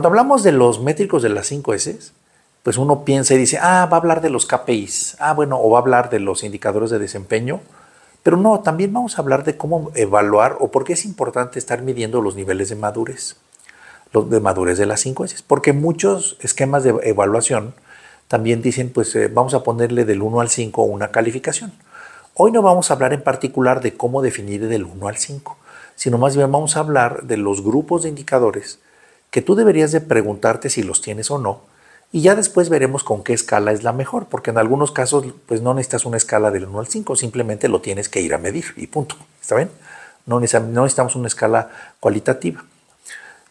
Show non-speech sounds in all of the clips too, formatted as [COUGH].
cuando hablamos de los métricos de las 5 S, pues uno piensa y dice, ah, va a hablar de los KPIs, ah, bueno, o va a hablar de los indicadores de desempeño, pero no, también vamos a hablar de cómo evaluar o por qué es importante estar midiendo los niveles de madurez, los de madurez de las 5 S, porque muchos esquemas de evaluación también dicen, pues eh, vamos a ponerle del 1 al 5 una calificación. Hoy no vamos a hablar en particular de cómo definir del 1 al 5, sino más bien vamos a hablar de los grupos de indicadores que tú deberías de preguntarte si los tienes o no, y ya después veremos con qué escala es la mejor, porque en algunos casos pues no necesitas una escala del 1 al 5, simplemente lo tienes que ir a medir y punto. ¿Está bien? No necesitamos una escala cualitativa.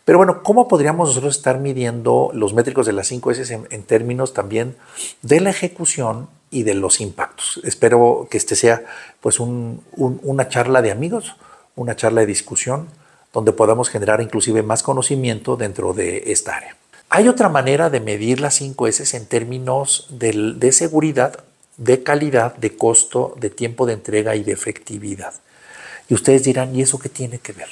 Pero bueno, ¿cómo podríamos nosotros estar midiendo los métricos de las 5S en, términos también de la ejecución y de los impactos? Espero que este sea pues una charla de amigos, una charla de discusión, donde podamos generar inclusive más conocimiento dentro de esta área. Hay otra manera de medir las 5 S en términos de, de seguridad, de calidad, de costo, de tiempo de entrega y de efectividad. Y ustedes dirán, ¿y eso qué tiene que ver?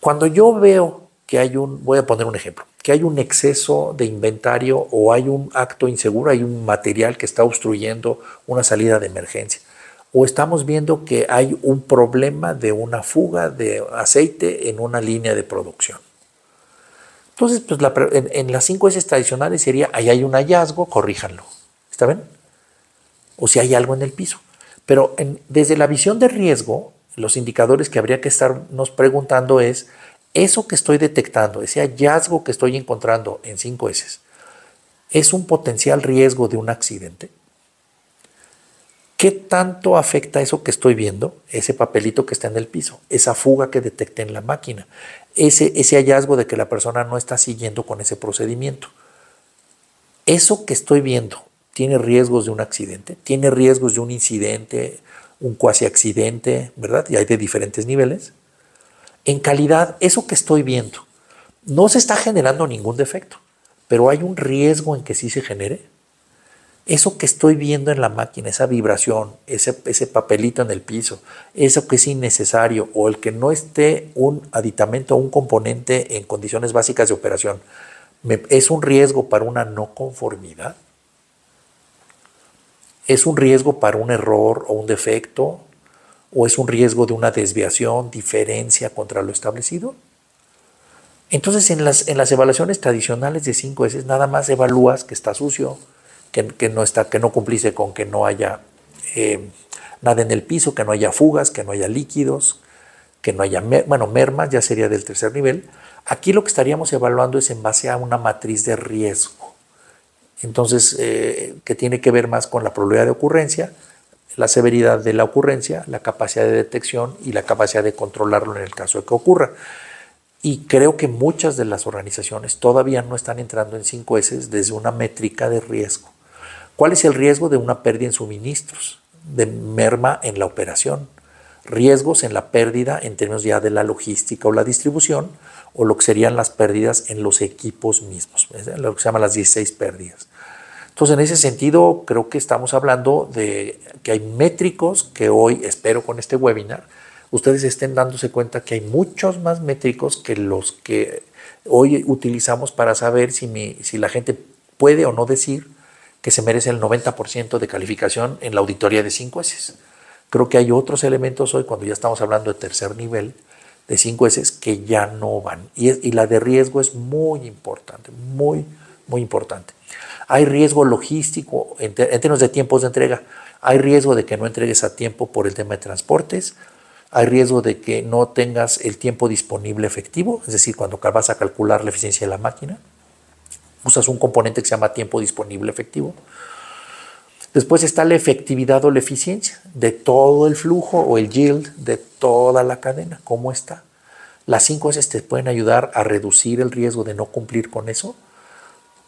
Cuando yo veo que hay un, voy a poner un ejemplo, que hay un exceso de inventario o hay un acto inseguro, hay un material que está obstruyendo una salida de emergencia o estamos viendo que hay un problema de una fuga de aceite en una línea de producción. Entonces, pues en, las cinco S tradicionales sería, ahí hay un hallazgo, corríjanlo. ¿Está bien? O si hay algo en el piso. Pero desde la visión de riesgo, los indicadores que habría que estarnos preguntando es, eso que estoy detectando, ese hallazgo que estoy encontrando en cinco S, ¿es un potencial riesgo de un accidente? ¿Qué tanto afecta eso que estoy viendo, ese papelito que está en el piso, esa fuga que detecté en la máquina, ese, ese hallazgo de que la persona no está siguiendo con ese procedimiento? Eso que estoy viendo tiene riesgos de un accidente, tiene riesgos de un incidente, un cuasi accidente, ¿verdad? Y hay de diferentes niveles. En calidad, eso que estoy viendo, no se está generando ningún defecto, pero hay un riesgo en que sí se genere eso que estoy viendo en la máquina, esa vibración, ese, papelito en el piso, eso que es innecesario o el que no esté un aditamento o un componente en condiciones básicas de operación, ¿es un riesgo para una no conformidad? ¿Es un riesgo para un error o un defecto? ¿O es un riesgo de una desviación, diferencia contra lo establecido? Entonces, en las, evaluaciones tradicionales de cinco veces, nada más evalúas que está sucio, que, no está, que no cumplice con que no haya eh, nada en el piso, que no haya fugas, que no haya líquidos, que no haya, bueno, mermas ya sería del tercer nivel. Aquí lo que estaríamos evaluando es en base a una matriz de riesgo. Entonces, eh, que tiene que ver más con la probabilidad de ocurrencia, la severidad de la ocurrencia, la capacidad de detección y la capacidad de controlarlo en el caso de que ocurra. Y creo que muchas de las organizaciones todavía no están entrando en 5S desde una métrica de riesgo. ¿Cuál es el riesgo de una pérdida en suministros, de merma en la operación? Riesgos en la pérdida en términos ya de la logística o la distribución, o lo que serían las pérdidas en los equipos mismos, lo que se llama las 16 pérdidas. Entonces, en ese sentido, creo que estamos hablando de que hay métricos que hoy, espero con este webinar, ustedes estén dándose cuenta que hay muchos más métricos que los que hoy utilizamos para saber si, si la gente puede o no decir que se merece el 90% de calificación en la auditoría de cinco S. Creo que hay otros elementos hoy, cuando ya estamos hablando de tercer nivel, de cinco S, que ya no van. Y, la de riesgo es muy importante, muy, muy importante. Hay riesgo logístico en, en, términos de tiempos de entrega. Hay riesgo de que no entregues a tiempo por el tema de transportes. Hay riesgo de que no tengas el tiempo disponible efectivo, es decir, cuando vas a calcular la eficiencia de la máquina usas un componente que se llama tiempo disponible efectivo. Después está la efectividad o la eficiencia de todo el flujo o el yield de toda la cadena, cómo está. Las cinco S te pueden ayudar a reducir el riesgo de no cumplir con eso,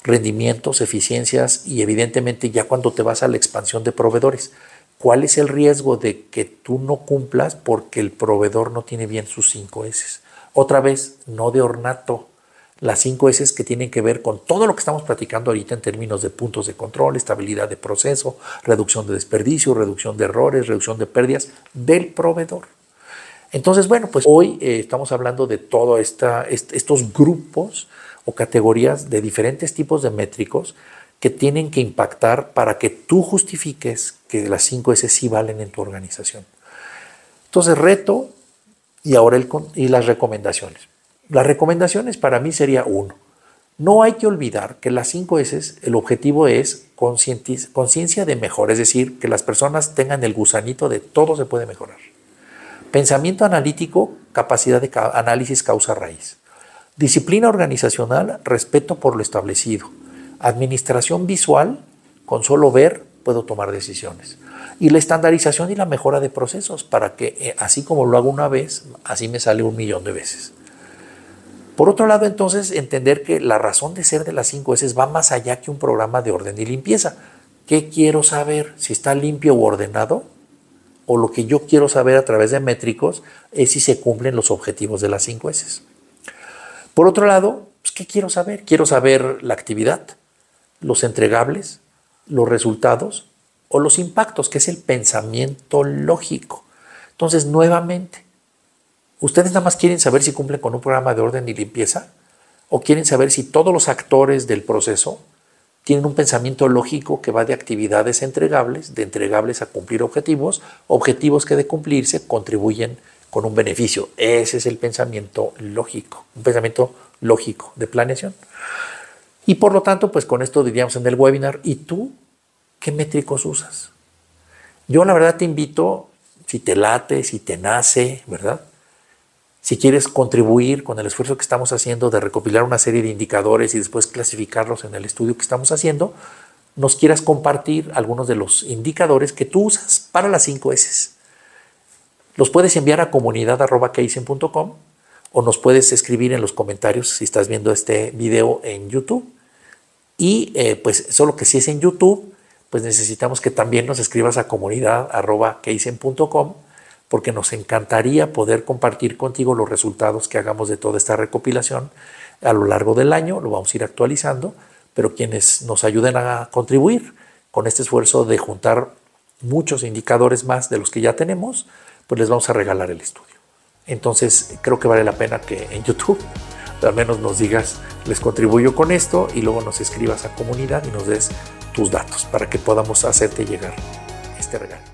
rendimientos, eficiencias y evidentemente ya cuando te vas a la expansión de proveedores, ¿cuál es el riesgo de que tú no cumplas porque el proveedor no tiene bien sus cinco S? Otra vez, no de ornato, las cinco S que tienen que ver con todo lo que estamos platicando ahorita en términos de puntos de control, estabilidad de proceso, reducción de desperdicio, reducción de errores, reducción de pérdidas del proveedor. Entonces, bueno, pues hoy eh, estamos hablando de todos estos grupos o categorías de diferentes tipos de métricos que tienen que impactar para que tú justifiques que las 5 S sí valen en tu organización. Entonces, reto y ahora el, y las recomendaciones. Las recomendaciones para mí sería uno. No hay que olvidar que las cinco S, el objetivo es conciencia de mejor, es decir, que las personas tengan el gusanito de todo se puede mejorar. Pensamiento analítico, capacidad de análisis causa-raíz. Disciplina organizacional, respeto por lo establecido. Administración visual, con solo ver puedo tomar decisiones. Y la estandarización y la mejora de procesos para que, eh, así como lo hago una vez, así me sale un millón de veces. Por otro lado, entonces, entender que la razón de ser de las cinco S va más allá que un programa de orden y limpieza. ¿Qué quiero saber? Si está limpio o ordenado, o lo que yo quiero saber a través de métricos es si se cumplen los objetivos de las cinco S. Por otro lado, pues, ¿qué quiero saber? Quiero saber la actividad, los entregables, los resultados o los impactos, que es el pensamiento lógico. Entonces, nuevamente, ¿Ustedes nada más quieren saber si cumplen con un programa de orden y limpieza? ¿O quieren saber si todos los actores del proceso tienen un pensamiento lógico que va de actividades entregables, de entregables a cumplir objetivos, objetivos que de cumplirse contribuyen con un beneficio. Ese es el pensamiento lógico, un pensamiento lógico de planeación. Y por lo tanto, pues con esto diríamos en el webinar, ¿y tú qué métricos usas? Yo la verdad te invito, si te late, si te nace, ¿verdad? Si quieres contribuir con el esfuerzo que estamos haciendo de recopilar una serie de indicadores y después clasificarlos en el estudio que estamos haciendo, nos quieras compartir algunos de los indicadores que tú usas para las cinco S. Los puedes enviar a comunidad.keisen.com o nos puedes escribir en los comentarios si estás viendo este video en YouTube. Y eh, pues solo que si es en YouTube, pues necesitamos que también nos escribas a comunidad.keisen.com porque nos encantaría poder compartir contigo los resultados que hagamos de toda esta recopilación a lo largo del año, lo vamos a ir actualizando, pero quienes nos ayuden a contribuir con este esfuerzo de juntar muchos indicadores más de los que ya tenemos, pues les vamos a regalar el estudio. Entonces creo que vale la pena que en YouTube [LAUGHS] al menos nos digas, les contribuyo con esto y luego nos escribas a comunidad y nos des tus datos para que podamos hacerte llegar este regalo.